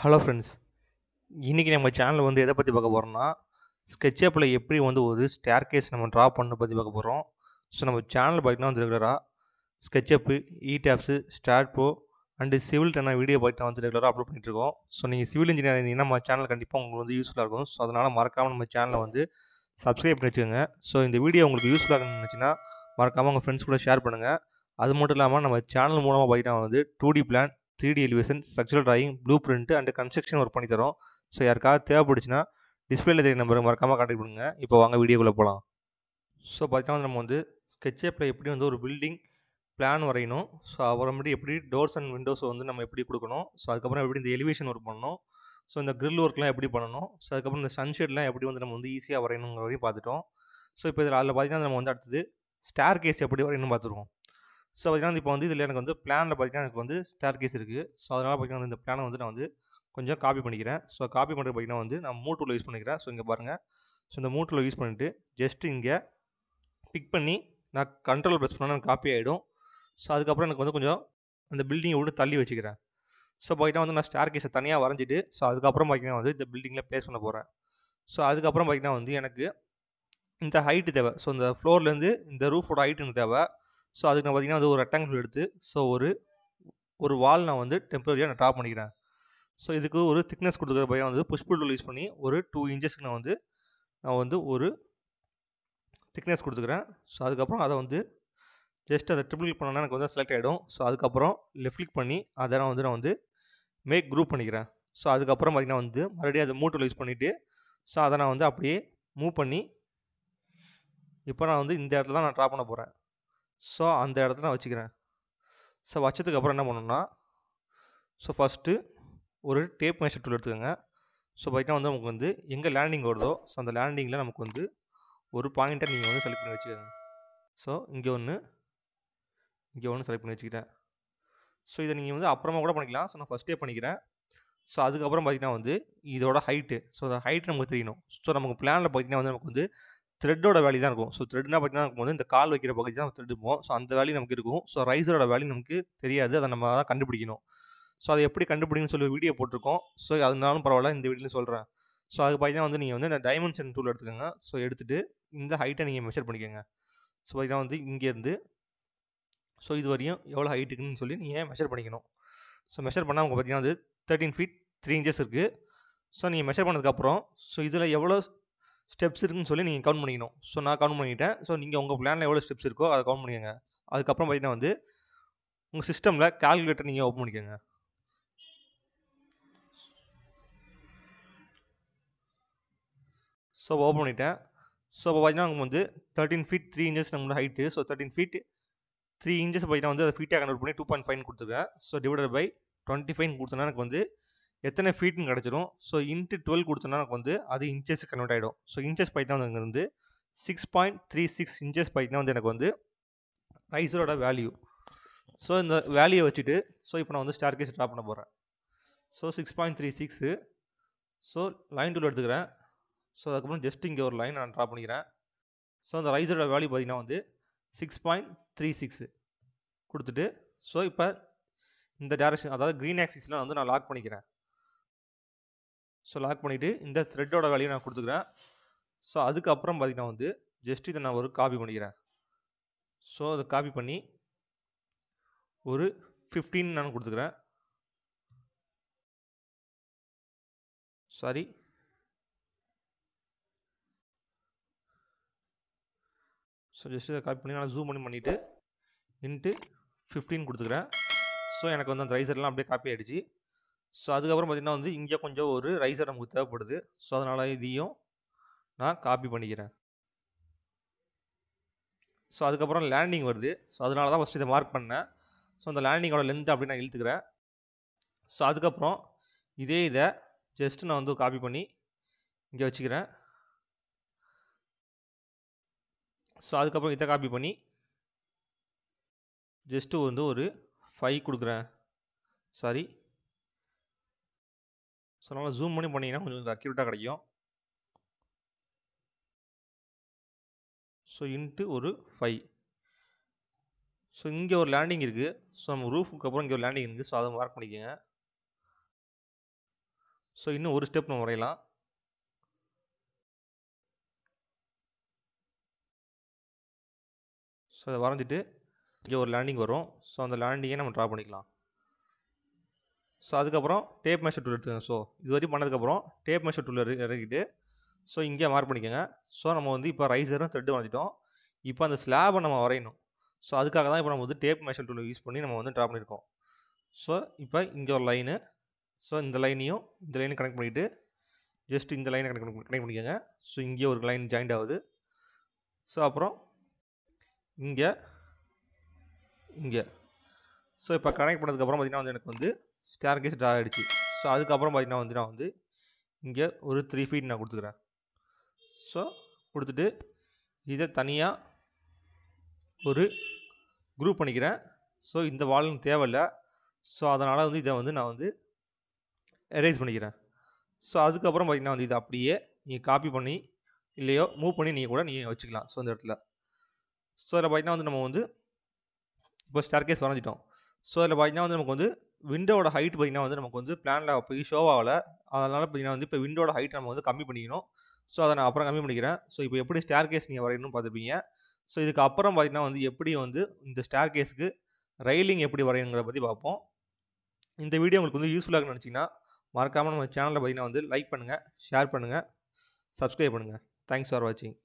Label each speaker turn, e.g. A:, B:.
A: hello friends இன்றைக்கி நம்ம channel வந்து எதை பற்றி பார்க்க போகிறோம்னா ஸ்கெட்ச் அப்பில் எப்படி வந்து ஒரு ஸ்டேர் கேஸ் நம்ம ட்ரா பண்ண பற்றி பார்க்க போகிறோம் ஸோ நம்ம சேனல் பார்த்திங்கன்னா வந்து ரெகுலராக SketchUp ETABS start bro and civil டென வீடியோ பார்த்திங்கன்னா வந்து ரெகுலராக அப்லோட் பண்ணிட்டுருக்கோம் ஸோ நீங்கள் சிவில் இன்ஜினியர் இருந்தீங்கன்னா நம்ம சேனல் கண்டிப்பாக உங்களுக்கு வந்து யூஸ்ஃபுல்லாக இருக்கும் ஸோ அதனால் மறக்காமல் நம்ம சேனலை வந்து சப்ஸ்கிரைப் பண்ணி வச்சுக்கோங்க ஸோ இந்த வீடியோ உங்களுக்கு யூஸ்ஃபுல்லாக இருந்துச்சுன்னா மறக்காமல் உங்கள் ஃப்ரெண்ட்ஸ் கூட ஷேர் பண்ணுங்கள் அது மட்டும் இல்லாமல் நம்ம சேனல் மூலமாக பார்த்திங்கன்னா வந்து two D plan three D elevation structural drawing blueprint and construction work பண்ணி தரோம் ஸோ யாருக்காவது தேவைப்படுச்சுன்னா டிஸ்பிளேல தெரிய நம்பர் மறக்காமல் கான்டாக்ட் பண்ணுங்க இப்போ வாங்க வீடியோக்குள்ளே போகலாம் ஸோ பார்த்தீங்கன்னா நம்ம வந்து ஸ்கெட்ச் ஸ்கெட்சப்பில் எப்படி வந்து ஒரு பில்டிங் பிளான் வரையணும் ஸோ அப்புறமேட்டு எப்படி டோர்ஸ் அண்ட் விண்டோஸ் வந்து நம்ம எப்படி கொடுக்கணும் ஸோ அதுக்கப்புறம் எப்படி இந்த எலிவேஷன் ஒர்க் பண்ணணும் ஸோ இந்த க்ரில் ஒர்க்லாம் எப்படி பண்ணணும் ஸோ அதுக்கப்புறம் இந்த சன்ஷேட்லாம் எப்படி வந்து நம்ம வந்து ஈஸியாக வரையணுங்கிற வரையும் பார்த்துட்டோம் ஸோ இப்போ இதில் அதில் பார்த்தீங்கன்னா நம்ம வந்து அடுத்தது ஸ்டார் கேஸ் எப்படி வரையணும் பார்த்துருவோம் ஸோ பார்த்தீங்கன்னா இப்போ வந்து இதில் எனக்கு வந்து பிளானில் பார்த்தீங்கன்னா எனக்கு வந்து ஸ்டேர் கேஸ் இருக்குது ஸோ அதனால் பார்த்தீங்கன்னா வந்து இந்த பிளானை வந்து நான் வந்து கொஞ்சம் காப்பி பண்ணிக்கிறேன் ஸோ காப்பி பண்ணுறது பார்த்தீங்கன்னா வந்து நான் மூட்டில் யூஸ் பண்ணிக்கிறேன் ஸோ இங்கே பாருங்கள் ஸோ இந்த மூட்டில் யூஸ் பண்ணிவிட்டு ஜஸ்ட் இங்கே பிக் பண்ணி நான் கண்ட்ரோல் ப்ரெஸ் பண்ணால் எனக்கு காப்பி ஆகிடும் ஸோ அதுக்கப்புறம் எனக்கு வந்து கொஞ்சம் அந்த பில்டிங்கை விட்டு தள்ளி வச்சுக்கிறேன் ஸோ பார்த்தீங்கன்னா வந்து நான் ஸ்டார் கேஸை தனியாக வரைஞ்சிட்டு ஸோ அதுக்கப்புறம் பார்த்தீங்கன்னா வந்து இந்த பில்டிங்கில் ப்ளேஸ் பண்ண போகிறேன் ஸோ அதுக்கப்புறம் பார்த்திங்கன்னா வந்து எனக்கு இந்த ஹைட்டு தேவை ஸோ இந்த ஃப்ளோர்லேருந்து இந்த ரூஃபோட ஹைட்டு எனக்கு தேவை ஸோ அதுக்கு நான் பார்த்திங்கன்னா வந்து ஒரு ரெக்டாங்கிள் எடுத்து ஸோ ஒரு ஒரு வால் நான் வந்து டெம்பரரியாக நான் ட்ராப் பண்ணிக்கிறேன் ஸோ இதுக்கு ஒரு திக்னஸ் கொடுக்குற பையன் வந்து புஷ் புல் யூஸ் பண்ணி ஒரு டூ இன்ச்சஸ்க்கு நான் வந்து நான் வந்து ஒரு திக்னஸ் கொடுத்துக்கிறேன் ஸோ அதுக்கப்புறம் அதை வந்து ஜஸ்ட் அதை ட்ரிபிள் கிளிக் எனக்கு வந்து செலக்ட் ஆகிடும் ஸோ அதுக்கப்புறம் லெஃப்ட் கிளிக் பண்ணி அதை நான் வந்து நான் வந்து மேக் குரூப் பண்ணிக்கிறேன் ஸோ அதுக்கப்புறம் பார்த்திங்கன்னா வந்து மறுபடியும் அதை மூட்டில் யூஸ் பண்ணிவிட்டு ஸோ அதை நான் வந்து அப்படியே மூவ் பண்ணி இப்போ நான் வந்து இந்த இடத்துல தான் நான் ட்ராப் பண்ண போகிறேன் ஸோ அந்த இடத்துல நான் வச்சுக்கிறேன் ஸோ வச்சதுக்கப்புறம் என்ன பண்ணணும்னா ஸோ ஃபஸ்ட்டு ஒரு டேப் மேஷர் டூல் எடுத்துக்கோங்க ஸோ பார்த்தீங்கன்னா வந்து நமக்கு வந்து எங்கே லேண்டிங் வருதோ ஸோ அந்த லேண்டிங்கில் நமக்கு வந்து ஒரு பாயிண்ட்டை நீங்கள் வந்து செலக்ட் பண்ணி வச்சுக்கோங்க ஸோ இங்கே ஒன்று இங்கே ஒன்று செலக்ட் பண்ணி வச்சுக்கிட்டேன் ஸோ இதை நீங்கள் வந்து அப்புறமா கூட பண்ணிக்கலாம் ஸோ நான் ஃபஸ்ட்டே பண்ணிக்கிறேன் ஸோ அதுக்கப்புறம் பார்த்திங்கன்னா வந்து இதோட ஹைட்டு ஸோ அந்த ஹைட் நமக்கு தெரியணும் ஸோ நமக்கு பிளானில் பார்த்திங்கன்னா வந்து நமக்கு வந்து த்ரெட்டோட வேலி தான் இருக்கும் ஸோ த்ரெட்னா பார்த்தீங்கன்னா இந்த கால் வைக்கிற பகுதி தான் த்ரெட் ஸோ அந்த வேலி நமக்கு இருக்கும் ஸோ ரைஸரோட வேலி நமக்கு தெரியாது அதை நம்ம தான் கண்டுபிடிக்கணும் ஸோ அதை எப்படி கண்டுபிடிக்கணும்னு சொல்லி வீடியோ போட்டிருக்கோம் ஸோ அதனாலும் பரவாயில்ல இந்த வீடியோ சொல்கிறேன் ஸோ அது பார்த்தீங்கன்னா வந்து நீங்கள் வந்து டைமென்ஷன் டூல் எடுத்துக்கோங்க ஸோ எடுத்துகிட்டு இந்த ஹைட்டை நீங்கள் மெஷர் பண்ணிக்கோங்க ஸோ பார்த்தீங்கன்னா வந்து இங்கேருந்து ஸோ இது வரையும் எவ்வளோ ஹைட்டுக்குன்னு சொல்லி நீங்கள் மெஷர் பண்ணிக்கணும் ஸோ மெஷர் பண்ணால் உங்களுக்கு பார்த்தீங்கன்னா வந்து தேர்ட்டின் ஃபீட் த்ரீ இன்ச்சஸ் இருக்குது ஸோ நீங்கள் மெஷர் பண்ணதுக்கப்புறம் ஸோ இதில் எவ்வளோ ஸ்டெப்ஸ் இருக்குன்னு சொல்லி நீங்கள் கவுண்ட் பண்ணிக்கணும் ஸோ நான் கவுண்ட் பண்ணிக்கிட்டேன் ஸோ நீங்கள் உங்கள் பிளானில் எவ்வளோ ஸ்டெப்ஸ் இருக்கோ அதை கவுண்ட் பண்ணிக்கோங்க அதுக்கப்புறம் பார்த்தீங்கன்னா வந்து உங்கள் சிஸ்டமில் கால்குலேட்டர் நீங்கள் ஓப்பன் பண்ணிக்கோங்க ஸோ ஓப்பன் பண்ணிட்டேன் ஸோ இப்போ பார்த்தீங்கன்னா அவங்க வந்து தேர்ட்டின் ஃபீட் த்ரீ இன்ச்சஸ் நம்மளோட height so thirteen feet three inches பார்த்தீங்கன்னா வந்து அதை ஃபீட்டாக கன்வெர்ட் பண்ணி டூ பாயிண்ட் ஃபைவ் கொடுத்துருக்கேன் so divided by twenty five கொடுத்தோன்னா எனக்கு வந்து எத்தனை ஃபீட்னு கிடச்சிரும் ஸோ இன்ட்டு டுவெல் கொடுத்தோன்னா எனக்கு வந்து அது இன்ச்சஸ் கன்வெர்ட் ஆகிடும் ஸோ இன்ச்சஸ் பார்த்தீங்கன்னா வந்து இருந்து six point three six inches பார்த்தீங்கன்னா வந்து எனக்கு வந்து ரைஸரோட வேல்யூ ஸோ இந்த வேல்யூ வச்சுட்டு ஸோ இப்போ நான் வந்து ஸ்டார் கேஸ் ட்ராப் பண்ண போகிறேன் so six point three six so line tool எடுத்துக்கிறேன் ஸோ அதுக்கப்புறம் ஜஸ்ட் இங்கே ஒரு லைன் நான் ட்ராப் பண்ணிக்கிறேன் ஸோ அந்த ரைஸரோட வேல்யூ பார்த்தீங்கன்னா வந்து சிக்ஸ் பாயிண்ட் த்ரீ சிக்ஸு கொடுத்துட்டு ஸோ இப்போ இந்த டேரக்ஷன் அதாவது க்ரீன் ஆக்சிஸ்லாம் வந்து நான் லாக் பண்ணிக்கிறேன் ஸோ லாக் பண்ணிவிட்டு இந்த த்ரெட்டோட வேலையை நான் கொடுத்துக்கிறேன் ஸோ அதுக்கப்புறம் பார்த்திங்கன்னா வந்து ஜஸ்ட் இதை நான் ஒரு காப்பி பண்ணிக்கிறேன் ஸோ அதை காப்பி பண்ணி ஒரு ஃபிஃப்டீன் நான் கொடுத்துக்கிறேன் சாரி ஸோ ஜஸ்ட் இதை காப்பி பண்ணி நான் ஜூம் பண்ணி பண்ணிவிட்டு இன்ட்டு ஃபிஃப்டீன் கொடுத்துக்கிறேன் ஸோ எனக்கு வந்து அந்த ரைசர்லாம் அப்படியே காப்பி ஆகிடுச்சு ஸோ அதுக்கப்புறம் பார்த்திங்கன்னா வந்து இங்கே கொஞ்சம் ஒரு ரைஸர் நமக்கு தேவைப்படுது ஸோ அதனால் இதையும் நான் காப்பி பண்ணிக்கிறேன் ஸோ அதுக்கப்புறம் லேண்டிங் வருது ஸோ அதனால தான் ஃபஸ்ட்டு இதை மார்க் பண்ணேன் ஸோ அந்த லேண்டிங்கோட லென்த் அப்படி நான் இழுத்துக்கிறேன் ஸோ அதுக்கப்புறம் இதே இதை ஜஸ்ட்டு நான் வந்து காப்பி பண்ணி இங்கே வச்சுக்கிறேன் ஸோ அதுக்கப்புறம் இதை காப்பி பண்ணி ஜஸ்ட்டு வந்து ஒரு ஃபைவ் கொடுக்குறேன் சாரி ஸோ அதனால் ஜூம் பண்ணி பண்ணிங்கன்னா கொஞ்சம் அக்யூரேட்டாக கிடைக்கும் ஸோ இன்ட்டு ஒரு ஃபைவ் ஸோ இங்கே ஒரு லேண்டிங் இருக்குது ஸோ நம்ம ரூஃபுக்கு அப்புறம் இங்கே ஒரு லேண்டிங் இருக்குது ஸோ அதை மார்க் பண்ணிக்கோங்க ஸோ இன்னும் ஒரு ஸ்டெப் நம்ம வரையலாம் ஸோ அதை வரைஞ்சிட்டு இங்கே ஒரு லேண்டிங் வரும் ஸோ அந்த லேண்டிங்கை நம்ம ட்ரா பண்ணிக்கலாம் ஸோ அதுக்கப்புறம் டேப் மெஷர் டூல் எடுத்துக்கோங்க ஸோ இது வரைக்கும் பண்ணதுக்கப்புறம் டேப் மெஷர் டூல் இறக்கிட்டு ஸோ இங்கே மார்க் பண்ணிக்கோங்க ஸோ நம்ம வந்து இப்போ ரைசரும் த்ரெட்டு வரைஞ்சிட்டோம் இப்போ அந்த ஸ்லாபை நம்ம வரையணும் ஸோ அதுக்காக தான் இப்போ நம்ம வந்து டேப் மெஷர் டூல் யூஸ் பண்ணி நம்ம வந்து ட்ரா பண்ணியிருக்கோம் ஸோ இப்போ இங்கே ஒரு லைனு ஸோ இந்த லைனையும் இந்த லைனையும் கனெக்ட் பண்ணிவிட்டு ஜஸ்ட் இந்த லைனை கனெக்ட் கனெக்ட் பண்ணிக்கோங்க ஸோ இங்கே ஒரு லைன் ஜாயிண்ட் ஆகுது ஸோ அப்புறம் இங்கே இங்கே ஸோ இப்போ கனெக்ட் பண்ணதுக்கப்புறம் பார்த்திங்கன்னா வந்து எனக்கு வந்து ஸ்டேர் கேஸ் ட்ரா ஆகிடுச்சு ஸோ அதுக்கப்புறம் பார்த்திங்கன்னா வந்து நான் வந்து இங்கே ஒரு த்ரீ ஃபீட் நான் கொடுத்துக்கிறேன் ஸோ கொடுத்துட்டு இதை தனியாக ஒரு குரூப் பண்ணிக்கிறேன் ஸோ இந்த வால்னு தேவையில்லை ஸோ அதனால் வந்து இதை வந்து நான் வந்து எரேஸ் பண்ணிக்கிறேன் ஸோ அதுக்கப்புறம் பார்த்திங்கன்னா வந்து இதை அப்படியே நீங்கள் காப்பி பண்ணி இல்லையோ மூவ் பண்ணி நீங்கள் கூட நீங்கள் வச்சுக்கலாம் ஸோ அந்த இடத்துல ஸோ அதில் பார்த்திங்கன்னா வந்து நம்ம வந்து இப்போ ஸ்டார்கேஸ் வரைஞ்சிட்டோம் ஸோ அதில் பார்த்திங்கன்னா வந்து நமக்கு வந்து விண்டோட ஹைட் பார்த்தீங்கன்னா வந்து நமக்கு வந்து பிளானில் போய் ஷோ ஆகலை அதனால் பார்த்தீங்கன்னா வந்து இப்போ விண்டோட ஹைட் நம்ம வந்து கம்மி பண்ணிக்கணும் ஸோ அதை நான் அப்புறம் கம்மி பண்ணிக்கிறேன் ஸோ இப்போ எப்படி ஸ்டேர் கேஸ் நீங்கள் வரையணும்னு பார்த்துருப்பீங்க ஸோ இதுக்கு அப்புறம் பார்த்திங்கன்னா வந்து எப்படி வந்து இந்த ஸ்டேர் கேஸுக்கு ரயிலிங் எப்படி வரையணுங்கிறத பற்றி பார்ப்போம் இந்த வீடியோ உங்களுக்கு வந்து யூஸ்ஃபுல்லாக நினச்சிங்கன்னா மறக்காமல் நம்ம சேனலில் பார்த்தீங்கன்னா வந்து லைக் பண்ணுங்கள் ஷேர் பண்ணுங்கள் சப்ஸ்கிரைப் பண்ணுங்கள் தேங்க்ஸ் ஃபார் வாட்சிங்